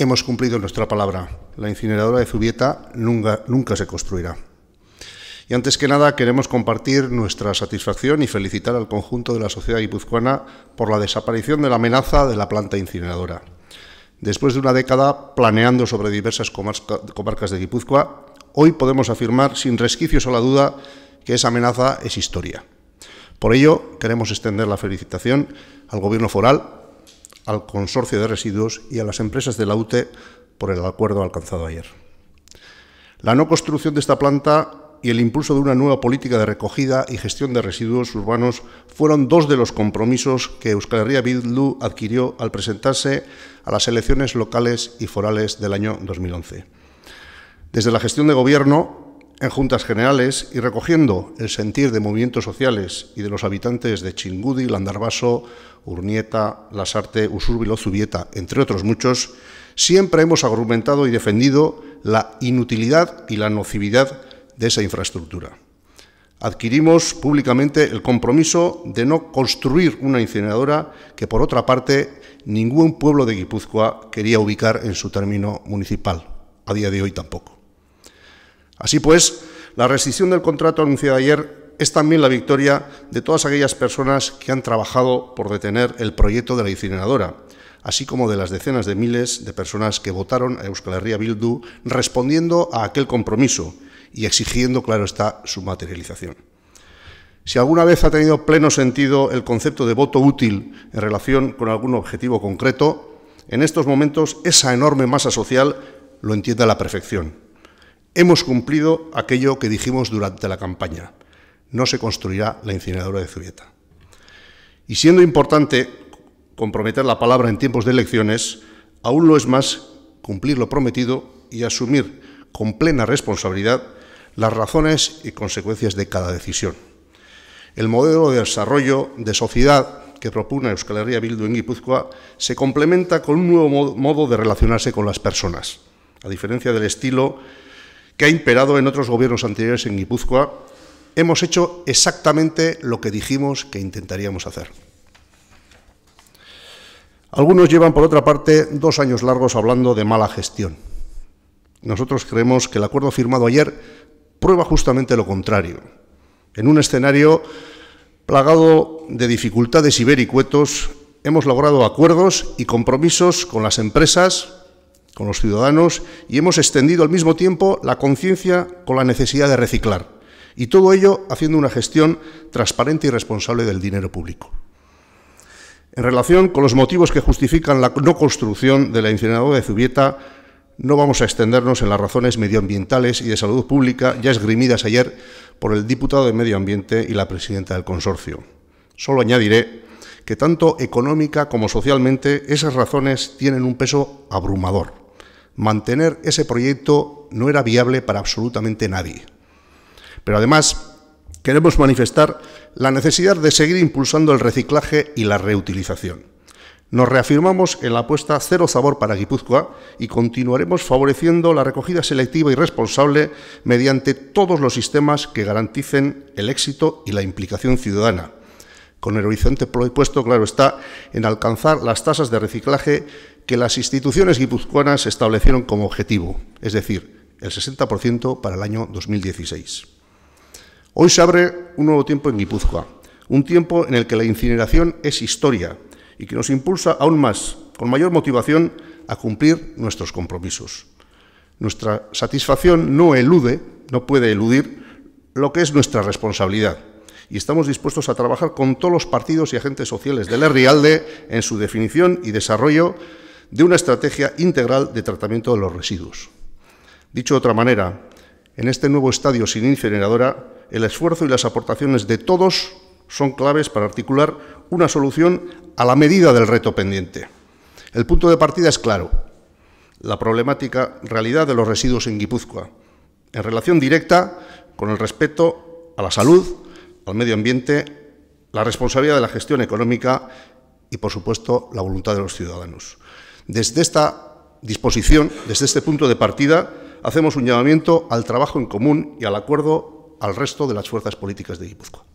Hemos cumplido nuestra palabra. La incineradora de Zubieta nunca, se construirá. Y antes que nada queremos compartir nuestra satisfacción y felicitar al conjunto de la sociedad guipuzcoana por la desaparición de la amenaza de la planta incineradora. Después de una década planeando sobre diversas comarcas de Guipúzcoa, hoy podemos afirmar sin resquicios a la duda que esa amenaza es historia. Por ello, queremos extender la felicitación al Gobierno foral al Consorcio de Residuos y a las empresas de la UTE por el acuerdo alcanzado ayer. La no construcción de esta planta y el impulso de una nueva política de recogida y gestión de residuos urbanos fueron dos de los compromisos que Euskal Herria Bildu adquirió al presentarse a las elecciones locales y forales del año 2011. Desde la gestión de gobierno, en juntas generales y recogiendo el sentir de movimientos sociales y de los habitantes de Chingudi, Landarbaso, Urnieta, Lasarte, Usúrbilo, Zubieta, entre otros muchos, siempre hemos argumentado y defendido la inutilidad y la nocividad de esa infraestructura. Adquirimos públicamente el compromiso de no construir una incineradora que, por otra parte, ningún pueblo de Guipúzcoa quería ubicar en su término municipal. A día de hoy tampoco. Así pues, la rescisión del contrato anunciada ayer es también la victoria de todas aquellas personas que han trabajado por detener el proyecto de la incineradora, así como de las decenas de miles de personas que votaron a Euskal Herria Bildu respondiendo a aquel compromiso y exigiendo, claro está, su materialización. Si alguna vez ha tenido pleno sentido el concepto de voto útil en relación con algún objetivo concreto, en estos momentos esa enorme masa social lo entiende a la perfección. Hemos cumplido aquello que dijimos durante la campaña. No se construirá la incineradora de Zubieta. Y siendo importante comprometer la palabra en tiempos de elecciones, aún lo es más cumplir lo prometido y asumir con plena responsabilidad las razones y consecuencias de cada decisión. El modelo de desarrollo de sociedad que propone Euskal Herria Bildu en Guipúzcoa se complementa con un nuevo modo de relacionarse con las personas, a diferencia del estilo que ha imperado en otros gobiernos anteriores en Guipúzcoa, hemos hecho exactamente lo que dijimos que intentaríamos hacer. Algunos llevan, por otra parte, dos años largos hablando de mala gestión. Nosotros creemos que el acuerdo firmado ayer prueba justamente lo contrario. En un escenario plagado de dificultades y vericuetos, hemos logrado acuerdos y compromisos con las empresas, con los ciudadanos y hemos extendido al mismo tiempo la conciencia con la necesidad de reciclar. Y todo ello haciendo una gestión transparente y responsable del dinero público. En relación con los motivos que justifican la no construcción de la incineradora de Zubieta, no vamos a extendernos en las razones medioambientales y de salud pública ya esgrimidas ayer por el diputado de Medio Ambiente y la presidenta del consorcio. Solo añadiré que tanto económica como socialmente esas razones tienen un peso abrumador mantener ese proyecto no era viable para absolutamente nadie. Pero además, queremos manifestar la necesidad de seguir impulsando el reciclaje y la reutilización. Nos reafirmamos en la apuesta Cero Sabor para Guipúzcoa y continuaremos favoreciendo la recogida selectiva y responsable mediante todos los sistemas que garanticen el éxito y la implicación ciudadana, con el horizonte propuesto, claro está, en alcanzar las tasas de reciclaje que las instituciones guipuzcoanas establecieron como objetivo, es decir, el 60% para el año 2016. Hoy se abre un nuevo tiempo en Guipúzcoa, un tiempo en el que la incineración es historia y que nos impulsa aún más, con mayor motivación, a cumplir nuestros compromisos. Nuestra satisfacción no elude, no puede eludir lo que es nuestra responsabilidad y estamos dispuestos a trabajar con todos los partidos y agentes sociales del Rialde en su definición y desarrollo de una estrategia integral de tratamiento de los residuos. Dicho de otra manera, en este nuevo estadio sin incineradora, el esfuerzo y las aportaciones de todos son claves para articular una solución a la medida del reto pendiente. El punto de partida es claro, la problemática realidad de los residuos en Guipúzcoa, en relación directa con el respeto a la salud, al medio ambiente, la responsabilidad de la gestión económica y, por supuesto, la voluntad de los ciudadanos. Desde esta disposición, desde este punto de partida, hacemos un llamamiento al trabajo en común y al acuerdo al resto de las fuerzas políticas de Guipúzcoa.